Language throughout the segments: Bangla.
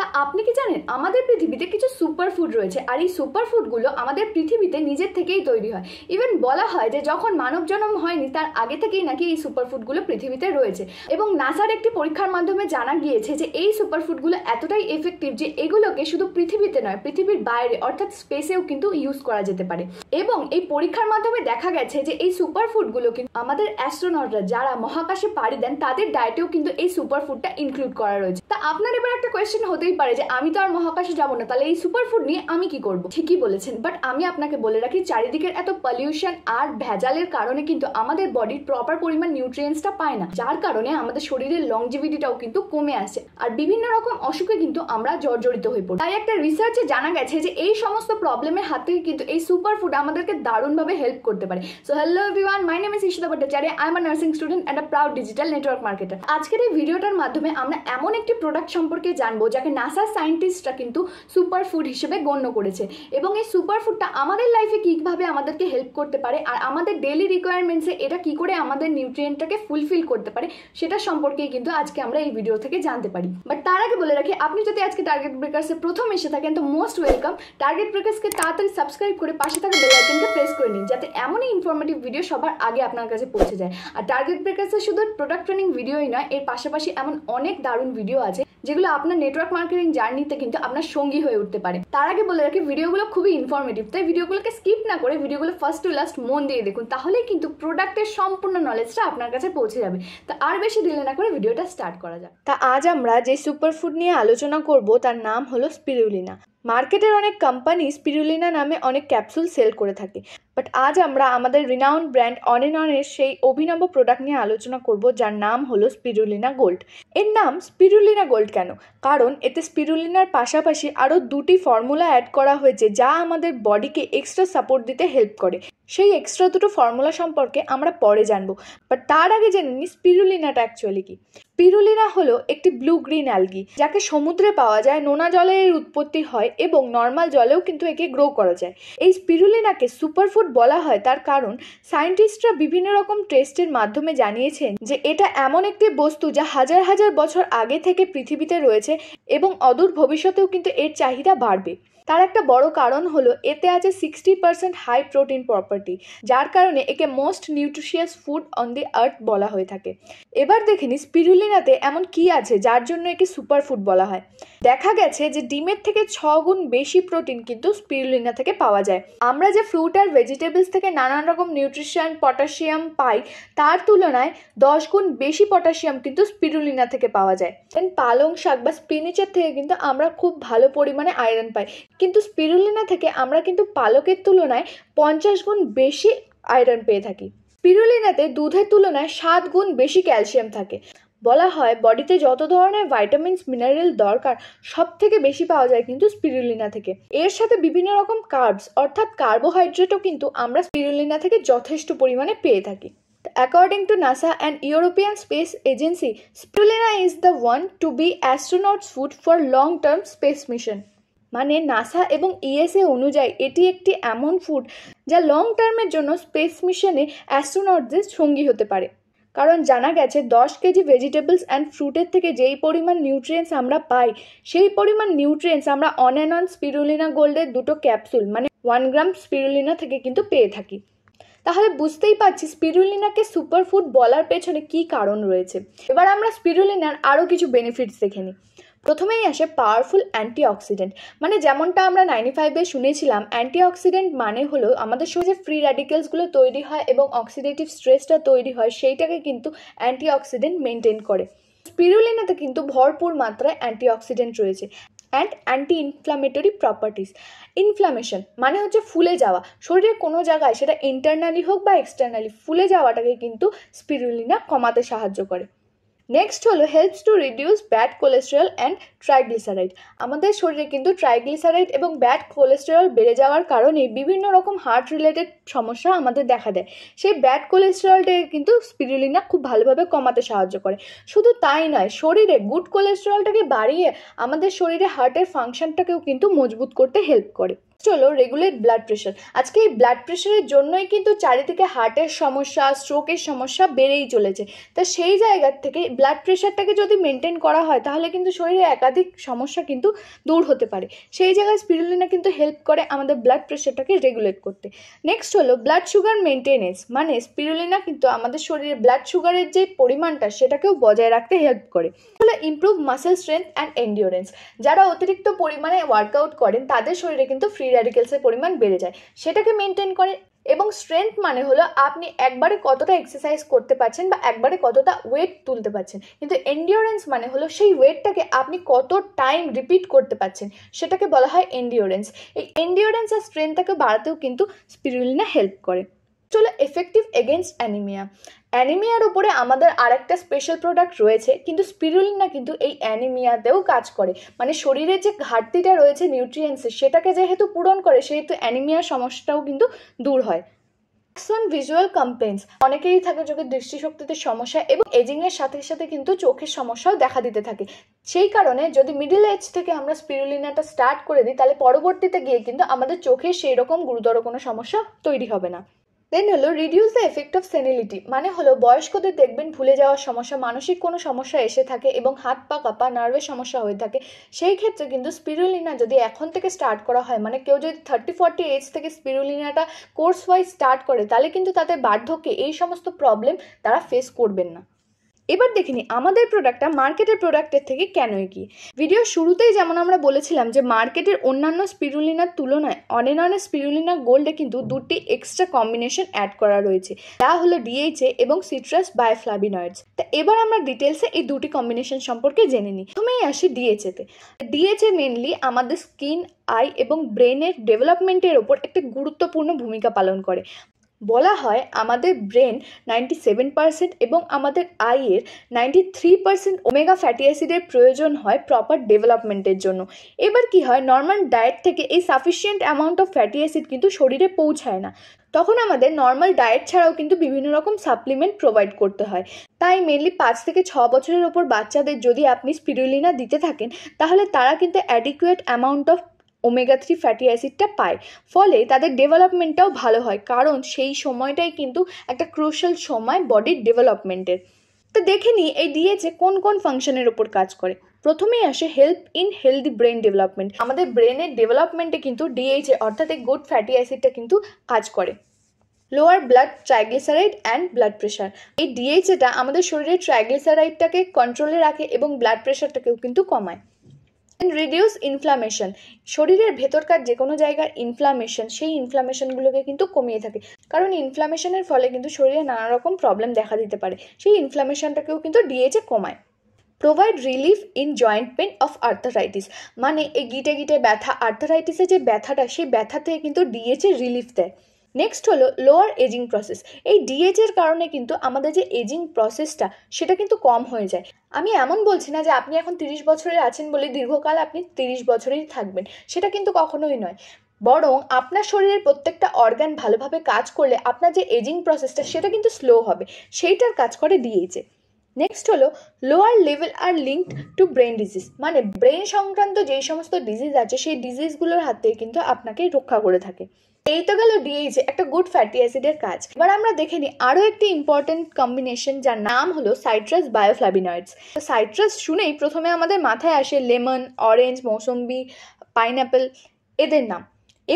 তা আপনি কি জানেন আমাদের পৃথিবীতে কিছু সুপার ফুড রয়েছে আর এই সুপার ফুডগুলো আমাদের পৃথিবীতে নিজের থেকেই তৈরি হয় ইভেন বলা হয় যে যখন মানব জন্ম হয়নি তার আগে থেকেই নাকি এই সুপার ফুডগুলো পৃথিবীতে রয়েছে এবং নাসার একটি পরীক্ষার মাধ্যমে জানা গিয়েছে যে এই সুপার ফুডগুলো এতটাই এফেক্টিভ যে এগুলোকে শুধু পৃথিবীতে নয় পৃথিবীর বাইরে অর্থাৎ স্পেসেও কিন্তু ইউজ করা যেতে পারে এবং এই পরীক্ষার মাধ্যমে দেখা গেছে যে এই সুপার ফুডগুলো কিন্তু আমাদের অ্যাস্ট্রোনটরা যারা মহাকাশে পাড়ি দেন তাদের ডায়েটেও কিন্তু এই সুপার ফুডটা ইনক্লুড করা রয়েছে তা আপনার এবার একটা কোয়েশ্চেন হতে হতেই পারে যে আমি তো আর মহাকাশে যাব না তাহলে এই সুপার ফুড নিয়ে আমি কি করব ঠিকই বলেছেন বাট আমি আপনাকে বলে রাখি চারিদিকের এত পলিউশন আর ভেজালের কারণে কিন্তু আমাদের বডির প্রপার পরিমাণ নিউট্রিয়েন্টসটা পায় না যার কারণে আমাদের শরীরের লংজিভিটিটাও কিন্তু কমে আসে আর বিভিন্ন রকম অসুখে কিন্তু আমরা জর্জরিত হয়ে পড়ি তাই একটা রিসার্চে জানা গেছে যে এই সমস্ত প্রবলেমের হাত থেকে কিন্তু এই সুপার ফুড আমাদেরকে দারুণভাবে হেল্প করতে পারে so hello everyone my name is Ishita Bhattacharya I am a nursing student and a proud digital network marketer আজকের এই ভিডিওটার মাধ্যমে আমরা এমন একটি প্রোডাক্ট সম্পর্কে জানবো যাকে নাসার সায়েন্টিস্টরা কিন্তু সুপার ফুড হিসেবে গণ্য করেছে এবং এই সুপার ফুডটা আমাদের লাইফে কীভাবে আমাদেরকে হেল্প করতে পারে আর আমাদের ডেলি রিকোয়ারমেন্টসে এটা কি করে আমাদের নিউট্রিয়েন্টটাকে ফুলফিল করতে পারে সেটা সম্পর্কেই কিন্তু আজকে আমরা এই ভিডিও থেকে জানতে পারি বাট তার আগে বলে রাখি আপনি যদি আজকে টার্গেট ব্রেকার্সে প্রথম এসে থাকেন তো মোস্ট ওয়েলকাম টার্গেট ব্রেকার্সকে তাড়াতাড়ি সাবস্ক্রাইব করে পাশে থাকা বেল আইকনটা প্রেস করে নিন যাতে এমনই ইনফরমেটিভ ভিডিও সবার আগে আপনার কাছে পৌঁছে যায় আর টার্গেট ব্রেকার্সে শুধু প্রোডাক্ট ট্রেনিং ভিডিওই নয় এর পাশাপাশি এমন অনেক দারুণ ভিডিও আছে যেগুলো আপনার নেটওয়ার্ক মার্কেটিং জার্নিতে কিন্তু আপনার সঙ্গী হয়ে উঠতে পারে তার আগে বলে রাখি ভিডিওগুলো খুবই ইনফরমেটিভ তাই ভিডিওগুলোকে স্কিপ না করে ভিডিওগুলো ফার্স্ট টু লাস্ট মন দিয়ে দেখুন তাহলেই কিন্তু প্রোডাক্টের সম্পূর্ণ নলেজটা আপনার কাছে পৌঁছে যাবে তা আর বেশি দিলে না করে ভিডিওটা স্টার্ট করা যাক তা আজ আমরা যে সুপারফুড নিয়ে আলোচনা করব তার নাম হলো স্পিরুলিনা মার্কেটের অনেক কোম্পানি স্পিরুলিনা নামে অনেক ক্যাপসুল সেল করে থাকে বাট আজ আমরা আমাদের রিনাউন্ড ব্র্যান্ড অন অনের সেই অভিনব প্রোডাক্ট নিয়ে আলোচনা করব যার নাম হলো স্পিরুলিনা গোল্ড এর নাম স্পিরুলিনা গোল্ড কেন কারণ এতে স্পিরুলিনার পাশাপাশি আরও দুটি ফর্মুলা অ্যাড করা হয়েছে যা আমাদের বডিকে এক্সট্রা সাপোর্ট দিতে হেল্প করে সেই এক্সট্রা দুটো ফর্মুলা সম্পর্কে আমরা পরে জানবো বাট তার আগে জেনে নিই স্পিরুলিনাটা অ্যাকচুয়ালি কি স্পিরুলিনা হলো একটি ব্লু গ্রিন অ্যালগি যাকে সমুদ্রে পাওয়া যায় নোনা জলে এর উৎপত্তি হয় এবং নর্মাল জলেও কিন্তু একে গ্রো করা যায় এই স্পিরুলিনাকে সুপারফুড বলা হয় তার কারণ সায়েন্টিস্টরা বিভিন্ন রকম টেস্টের মাধ্যমে জানিয়েছেন যে এটা এমন একটি বস্তু যা হাজার হাজার বছর আগে থেকে পৃথিবীতে রয়েছে এবং অদূর ভবিষ্যতেও কিন্তু এর চাহিদা বাড়বে তার একটা বড় কারণ হলো এতে আছে sixty percent high protein property যার কারণে একে most nutritious food on the earth বলা হয়ে থাকে এবার দেখে নি স্পিরুলিনাতে এমন কি আছে যার জন্য একে সুপার ফুড বলা হয় দেখা গেছে যে ডিমের থেকে ছ গুণ বেশি প্রোটিন কিন্তু স্পিরুলিনা থেকে পাওয়া যায় আমরা যে ফ্রুট আর ভেজিটেবলস থেকে নানান রকম নিউট্রিশন পটাশিয়াম পাই তার তুলনায় দশ গুণ বেশি পটাশিয়াম কিন্তু স্পিরুলিনা থেকে পাওয়া যায় পালং শাক বা স্পিনিচের থেকে কিন্তু আমরা খুব ভালো পরিমাণে আয়রন পাই কিন্তু স্পিরুলিনা থেকে আমরা কিন্তু পালকের তুলনায় পঞ্চাশ গুণ বেশি আয়রন পেয়ে থাকি স্পিরুলিনাতে দুধের তুলনায় সাত গুণ বেশি ক্যালসিয়াম থাকে বলা হয় বডিতে যত ধরনের ভাইটামিনস মিনারেল দরকার সব থেকে বেশি পাওয়া যায় কিন্তু স্পিরুলিনা থেকে এর সাথে বিভিন্ন রকম কার্বস অর্থাৎ কার্বোহাইড্রেটও কিন্তু আমরা স্পিরুলিনা থেকে যথেষ্ট পরিমাণে পেয়ে থাকি according to NASA and European Space Agency spirulina is the one to be astronauts food for long term space mission মানে নাসা এবং ইএসএ e অনুযায়ী এটি একটি এমন ফুড যা লং টার্মের জন্য স্পেস মিশনে অ্যাস্ট্রোনটদের সঙ্গী হতে পারে কারণ জানা গেছে দশ কেজি ভেজিটেবলস অ্যান্ড ফ্রুটের থেকে যেই পরিমাণ নিউট্রিয়েন্টস আমরা পাই সেই পরিমাণ নিউট্রিয়েন্টস আমরা অন অ্যান্ড অন স্পিরুলিনা গোল্ডের দুটো ক্যাপসুল মানে ওয়ান গ্রাম স্পিরুলিনা থেকে কিন্তু পেয়ে থাকি তাহলে বুঝতেই পারছি স্পিরুলিনাকে সুপারফুড বলার পেছনে কি কারণ রয়েছে এবার আমরা স্পিরুলিনার আরও কিছু বেনিফিটস দেখে নিই প্রথমেই আসে পাওয়ারফুল অ্যান্টিঅক্সিডেন্ট মানে যেমনটা আমরা নাইনটি ফাইভে শুনেছিলাম অ্যান্টিঅক্সিডেন্ট মানে হলো আমাদের শরীরে ফ্রি র্যাডিকেলসগুলো তৈরি হয় এবং অক্সিডেটিভ স্ট্রেসটা তৈরি হয় সেইটাকে কিন্তু অ্যান্টিঅক্সিডেন্ট মেনটেন করে স্পিরুলিনাতে কিন্তু ভরপুর মাত্রায় অ্যান্টিঅক্সিডেন্ট রয়েছে and anti inflammatory properties inflammation মানে হচ্ছে ফুলে যাওয়া শরীরের কোনো জায়গায় সেটা ইন্টারনালি হোক বা এক্সটার্নালি ফুলে যাওয়াটাকে কিন্তু স্পিরুলিনা কমাতে সাহায্য করে নেক্সট হলো helps to reduce bad cholesterol and triglyceride আমাদের শরীরে কিন্তু ট্রাইগ্লিসারাইড এবং ব্যাড কোলেস্টেরল বেড়ে যাওয়ার কারণে বিভিন্ন রকম হার্ট রিলেটেড সমস্যা আমাদের দেখা দেয় সেই ব্যাড কোলেস্টেরলটাকে কিন্তু স্পিরুলিনা খুব ভালোভাবে কমাতে সাহায্য করে শুধু তাই নয় শরীরে গুড কোলেস্টেরলটাকে বাড়িয়ে আমাদের শরীরে হার্টের ফাংশনটাকেও কিন্তু মজবুত করতে হেল্প করে চলো রেগুলেট ব্লাড প্রেশার আজকে এই ব্লাড প্রেশারের জন্যই কিন্তু চারিদিকে হার্টের সমস্যা স্ট্রোকের সমস্যা বেড়েই চলেছে তা সেই জায়গার থেকে ব্লাড প্রেশারটাকে যদি মেনটেন করা হয় তাহলে কিন্তু শরীরে একাধিক সমস্যা কিন্তু দূর হতে পারে সেই জায়গায় স্পিরুলিনা কিন্তু হেল্প করে আমাদের ব্লাড প্রেশারটাকে রেগুলেট করতে নেক্সট হলো ব্লাড সুগার মেনটেনেন্স মানে স্পিরুলিনা কিন্তু আমাদের শরীরে ব্লাড সুগারের যে পরিমাণটা সেটাকেও বজায় রাখতে হেল্প করে তাহলে improve muscle strength and endurance যারা অতিরিক্ত পরিমাণে ওয়ার্কআউট করেন তাদের শরীরে কিন্তু ফ্রি ফ্রি পরিমাণ বেড়ে যায় সেটাকে মেনটেন করে এবং স্ট্রেংথ মানে হলো আপনি একবারে কতটা এক্সারসাইজ করতে পারছেন বা একবারে কতটা ওয়েট তুলতে পারছেন কিন্তু এন্ডিওরেন্স মানে হলো সেই ওয়েটটাকে আপনি কত টাইম রিপিট করতে পারছেন সেটাকে বলা হয় এন্ডিওরেন্স এই এন্ডিওরেন্স আর স্ট্রেংথটাকে বাড়াতেও কিন্তু স্পিরুলিনা হেল্প করে চলো এফেক্টিভ এগেনস্ট অ্যানিমিয়া অ্যানিমিয়ার উপরে আমাদের আরেকটা স্পেশাল প্রোডাক্ট রয়েছে কিন্তু স্পিরুলিনা কিন্তু এই অ্যানিমিয়াতেও কাজ করে মানে শরীরের যে ঘাটতিটা রয়েছে নিউট্রিয়েন্টসের সেটাকে যেহেতু পূরণ করে সেহেতু অ্যানিমিয়ার সমস্যাটাও কিন্তু দূর হয় অ্যাকশন ভিজুয়াল কমপ্লেন্স অনেকেই থাকে চোখের দৃষ্টিশক্তিতে সমস্যা এবং এজিংয়ের সাথে সাথে কিন্তু চোখের সমস্যাও দেখা দিতে থাকে সেই কারণে যদি মিডিল এজ থেকে আমরা স্পিরুলিনাটা স্টার্ট করে দিই তাহলে পরবর্তীতে গিয়ে কিন্তু আমাদের চোখে সেই রকম গুরুতর কোনো সমস্যা তৈরি হবে না দেন হলো reduce the effect of senility মানে হলো বয়স্কদের দেখবেন ভুলে যাওয়ার সমস্যা মানসিক কোনো সমস্যা এসে থাকে এবং হাত পা কাপা নার্ভের সমস্যা হয়ে থাকে সেই ক্ষেত্রে কিন্তু স্পিরুলিনা যদি এখন থেকে স্টার্ট করা হয় মানে কেউ যদি থার্টি ফর্টি এজ থেকে স্পিরুলিনাটা কোর্স ওয়াইজ স্টার্ট করে তাহলে কিন্তু তাদের বার্ধক্যে এই সমস্ত প্রবলেম তারা ফেস করবেন না এবার দেখে নিই আমাদের প্রোডাক্টটা মার্কেটের প্রোডাক্টের থেকে কেন কি ভিডিও শুরুতেই যেমন আমরা বলেছিলাম যে মার্কেটের অন্যান্য স্পিরুলিনার তুলনায় অনেক অনেক স্পিরুলিনা গোল্ডে কিন্তু দুটি এক্সট্রা কম্বিনেশন অ্যাড করা রয়েছে তা হলো ডিএইচএ এবং সিট্রাস বায়োফ্লাভিনয়েডস তা এবার আমরা ডিটেলসে এই দুটি কম্বিনেশন সম্পর্কে জেনে নিই প্রথমেই আসি ডিএচএতে ডিএচএ মেনলি আমাদের স্কিন আই এবং ব্রেনের ডেভেলপমেন্টের ওপর একটি গুরুত্বপূর্ণ ভূমিকা পালন করে বলা হয় আমাদের ব্রেন নাইনটি সেভেন পার্সেন্ট এবং আমাদের আইয়ের ninety three percent omega fatty অ্যাসিডের প্রয়োজন হয় প্রপার ডেভেলপমেন্টের জন্য এবার কি হয় নর্মাল ডায়েট থেকে এই sufficient amount of fatty acid কিন্তু শরীরে পৌঁছায় না তখন আমাদের নর্মাল ডায়েট ছাড়াও কিন্তু বিভিন্ন রকম সাপ্লিমেন্ট প্রোভাইড করতে হয় তাই মেনলি পাঁচ থেকে ছ বছরের ওপর বাচ্চাদের যদি আপনি স্পিরুলিনা দিতে থাকেন তাহলে তারা কিন্তু adequate amount of omega three fatty অ্যাসিডটা পায় ফলে তাদের ডেভেলপমেন্টটাও ভালো হয় কারণ সেই সময়টাই কিন্তু একটা ক্রুশাল সময় বডির ডেভেলপমেন্টের তো দেখে নিই এই ডিএচএ কোন কোন ফাংশনের ওপর কাজ করে প্রথমেই আসে help in healthy brain development আমাদের ব্রেনের ডেভেলপমেন্টে কিন্তু ডিএইচএ অর্থাৎ এই গুড ফ্যাটি অ্যাসিডটা কিন্তু কাজ করে lower blood triglyceride and blood pressure এই ডিএইচএটা আমাদের শরীরের ট্রাইগ্লিসারাইডটাকে কন্ট্রোলে রাখে এবং ব্লাড প্রেশারটাকেও কিন্তু কমায় রিডিউস ইনফ্লামেশন শরীরের ভেতরকার যে কোনো জায়গার ইনফ্লামেশন সেই ইনফ্লামেশনগুলোকে কিন্তু কমিয়ে থাকে কারণ ইনফ্লামেশনের ফলে কিন্তু শরীরে নানা রকম প্রবলেম দেখা দিতে পারে সেই ইনফ্লামেশনটাকেও কিন্তু ডিএচএ কমায় provide relief in joint pain of arthritis মানে এই গিটে গিটে ব্যথা আর্থারাইটিসের যে ব্যথাটা সেই ব্যথাতে কিন্তু ডিএচএ রিলিফ দেয় নেক্সট হলো লোয়ার এজিং প্রসেস এই ডিএজের কারণে কিন্তু আমাদের যে এজিং প্রসেসটা সেটা কিন্তু কম হয়ে যায় আমি এমন বলছি না যে আপনি এখন তিরিশ বছরের আছেন বলে দীর্ঘকাল আপনি তিরিশ বছরেই থাকবেন সেটা কিন্তু কখনোই নয় বরং আপনার শরীরের প্রত্যেকটা অর্গান ভালোভাবে কাজ করলে আপনার যে এজিং প্রসেসটা সেটা কিন্তু স্লো হবে সেইটার কাজ করে ডিএইচে নেক্সট হলো lower level are linked to brain disease মানে ব্রেন সংক্রান্ত যেই সমস্ত ডিজিজ আছে সেই ডিজিজগুলোর হাত থেকে কিন্তু আপনাকে রক্ষা করে থাকে এই তো গেল ডিএইচে একটা গুড ফ্যাটি অ্যাসিডের কাজ এবার আমরা দেখে নিই আরও একটি ইম্পর্টেন্ট কম্বিনেশন যার নাম হলো সাইট্রাস বায়োফ্লাভিনয়েডস তো সাইট্রাস শুনেই প্রথমে আমাদের মাথায় আসে লেমন অরেঞ্জ মৌসম্বি পাইনঅ্যাপেল এদের নাম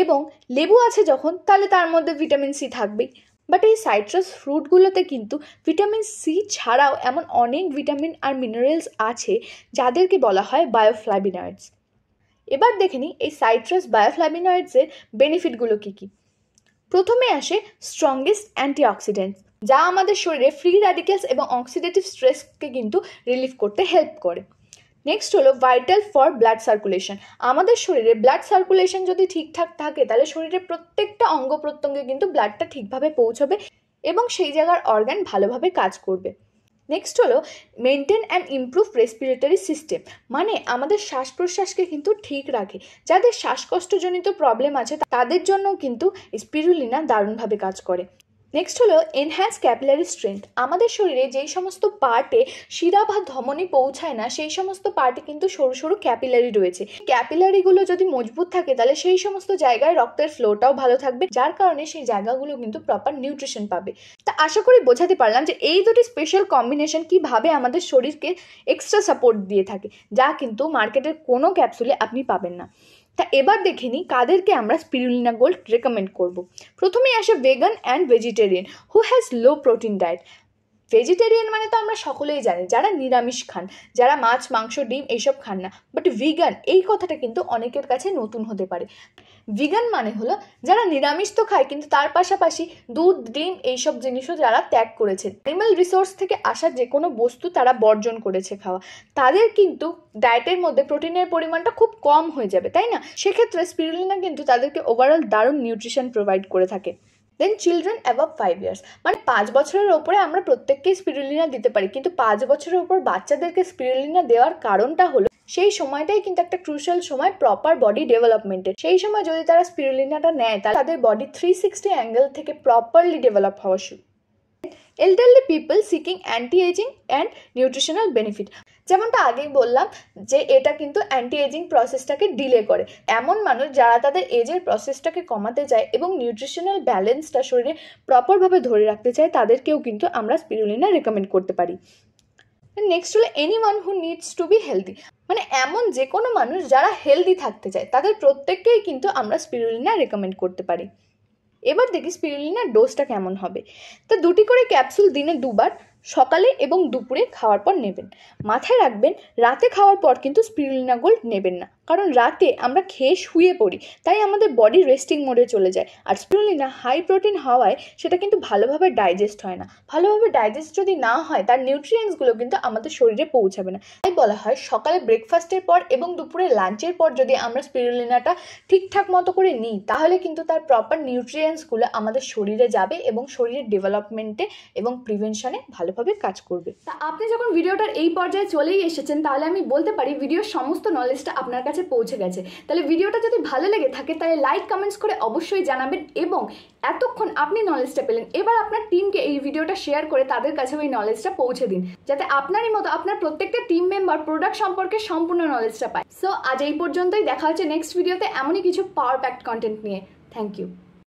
এবং লেবু আছে যখন তাহলে তার মধ্যে ভিটামিন সি থাকবেই বাট এই সাইট্রাস ফ্রুটগুলোতে কিন্তু ভিটামিন সি ছাড়াও এমন অনেক ভিটামিন আর মিনারেলস আছে যাদেরকে বলা হয় বায়োফ্লাবিনয়েডস এবার দেখে নিই এই সাইট্রাস বায়োফ্লাবিনয়েডসের বেনিফিটগুলো কী কী প্রথমে আসে স্ট্রংগেস্ট অ্যান্টিঅক্সিডেন্টস যা আমাদের শরীরে ফ্রি র্যাডিক্যালস এবং অক্সিডেটিভ স্ট্রেসকে কিন্তু রিলিফ করতে হেল্প করে নেক্সট হলো ভাইটাল ফর ব্লাড সার্কুলেশন আমাদের শরীরে ব্লাড সার্কুলেশন যদি ঠিকঠাক থাকে তাহলে শরীরের প্রত্যেকটা অঙ্গ প্রত্যঙ্গে কিন্তু ব্লাডটা ঠিকভাবে পৌঁছবে এবং সেই জায়গার অর্গান ভালোভাবে কাজ করবে নেক্সট হলো maintain and improve respiratory system মানে আমাদের শ্বাস প্রশ্বাসকে কিন্তু ঠিক রাখে যাদের শ্বাসকষ্টজনিত প্রবলেম আছে তাদের জন্য কিন্তু স্পিরুলিনা দারুণভাবে কাজ করে নেক্সট হলো এনহ্যান্স ক্যাপিলারি স্ট্রেংথ আমাদের শরীরে যেই সমস্ত পার্টে শিরা বা ধমনে পৌঁছায় না সেই সমস্ত পার্টে কিন্তু সরু সরু ক্যাপিলারি রয়েছে ক্যাপিলারিগুলো যদি মজবুত থাকে তাহলে সেই সমস্ত জায়গায় রক্তের ফ্লোটাও ভালো থাকবে যার কারণে সেই জায়গাগুলো কিন্তু প্রপার নিউট্রিশন পাবে তা আশা করি বোঝাতে পারলাম যে এই দুটি স্পেশাল কম্বিনেশন কিভাবে আমাদের শরীরকে এক্সট্রা সাপোর্ট দিয়ে থাকে যা কিন্তু মার্কেটের কোনো ক্যাপসুলে আপনি পাবেন না তা এবার দেখে নিই কাদেরকে আমরা স্পিরুলিনা গোল্ড রেকমেন্ড করব প্রথমেই আসে vegan and vegetarian who has low protein diet vegetarian মানে তো আমরা সকলেই জানি যারা নিরামিষ খান যারা মাছ মাংস ডিম এইসব খান না বাট ভিগান এই কথাটা কিন্তু অনেকের কাছে নতুন হতে পারে ভিগান মানে হলো যারা নিরামিষ তো খায় কিন্তু তার পাশাপাশি দুধ ডিম এইসব জিনিসও যারা ত্যাগ করেছে অ্যানিমাল রিসোর্স থেকে আসা যে কোনো বস্তু তারা বর্জন করেছে খাওয়া তাদের কিন্তু ডায়েটের মধ্যে প্রোটিনের পরিমাণটা খুব কম হয়ে যাবে তাই না সেক্ষেত্রে স্পিরুলিনা কিন্তু তাদেরকে ওভারঅল দারুণ নিউট্রিশন প্রোভাইড করে থাকে then children above five years মানে পাঁচ বছরের ওপরে আমরা প্রত্যেককেই স্পিরুলিনা দিতে পারি কিন্তু পাঁচ বছরের ওপর বাচ্চাদেরকে স্পিরুলিনা দেওয়ার কারণটা হলো সেই সময়টাই কিন্তু একটা ক্রুশিয়াল সময় প্রপার বডি ডেভেলপমেন্টের সেই সময় যদি তারা স্পিরুলিনাটা নেয় তাহলে তাদের বডি থ্রি সিক্সটি অ্যাঙ্গেল থেকে প্রপারলি ডেভেলপ হওয়া শুরু elderly people seeking anti ageing and nutritional benefit যেমনটা আগেই বললাম যে এটা কিন্তু অ্যান্টি এজিং প্রসেসটাকে ডিলে করে এমন মানুষ যারা তাদের এজের প্রসেসটাকে কমাতে চায় এবং নিউট্রিশনাল ব্যালেন্সটা শরীরে প্রপারভাবে ধরে রাখতে চায় তাদেরকেও কিন্তু আমরা স্পিরুলিনা রেকমেন্ড করতে পারি নেক্সট হলো anyone who needs to be healthy মানে এমন যে কোনো মানুষ যারা হেলদি থাকতে চায় তাদের প্রত্যেককেই কিন্তু আমরা স্পিরুলিনা রেকমেন্ড করতে পারি এবার দেখি স্পিরুলিনার ডোজটা কেমন হবে তো দুটি করে ক্যাপসুল দিনে দুবার সকালে এবং দুপুরে খাওয়ার পর নেবেন মাথায় রাখবেন রাতে খাওয়ার পর কিন্তু স্পিরুলিনা গোল্ড নেবেন না কারণ রাতে আমরা খেয়ে শুয়ে পড়ি তাই আমাদের বডি রেস্টিং মোডে চলে যায় আর স্পিরুলিনা হাই প্রোটিন হওয়ায় সেটা কিন্তু ভালোভাবে ডাইজেস্ট হয় না ভালোভাবে ডাইজেস্ট যদি না হয় তার নিউট্রিয়েন্টসগুলো কিন্তু আমাদের শরীরে পৌঁছাবে না তাই বলা হয় সকালে ব্রেকফাস্টের পর এবং দুপুরে লাঞ্চের পর যদি আমরা স্পিরুলিনাটা ঠিকঠাক মতো করে নিই তাহলে কিন্তু তার প্রপার নিউট্রিয়েন্টসগুলো আমাদের শরীরে যাবে এবং শরীরের ডেভেলপমেন্টে এবং প্রিভেনশনে ভালোভাবে কাজ করবে তা আপনি যখন ভিডিওটার এই পর্যায়ে চলেই এসেছেন তাহলে আমি বলতে পারি ভিডিওর সমস্ত নলেজটা আপনার কাছে পৌঁছে গেছে তাহলে ভিডিওটা যদি ভালো লেগে থাকে তাহলে লাইক কমেন্টস করে অবশ্যই জানাবেন এবং এতক্ষণ আপনি নলেজটা পেলেন এবার আপনার টিমকে এই ভিডিওটা শেয়ার করে তাদের কাছে ওই নলেজটা পৌঁছে দিন যাতে আপনারই মতো আপনার প্রত্যেকটা টিম মেম্বার প্রোডাক্ট সম্পর্কে সম্পূর্ণ নলেজটা পায় সো আজ এই পর্যন্তই দেখা হচ্ছে নেক্সট ভিডিওতে এমনই কিছু পাওয়ার প্যাক্ট কন্টেন্ট নিয়ে থ্যাংক ইউ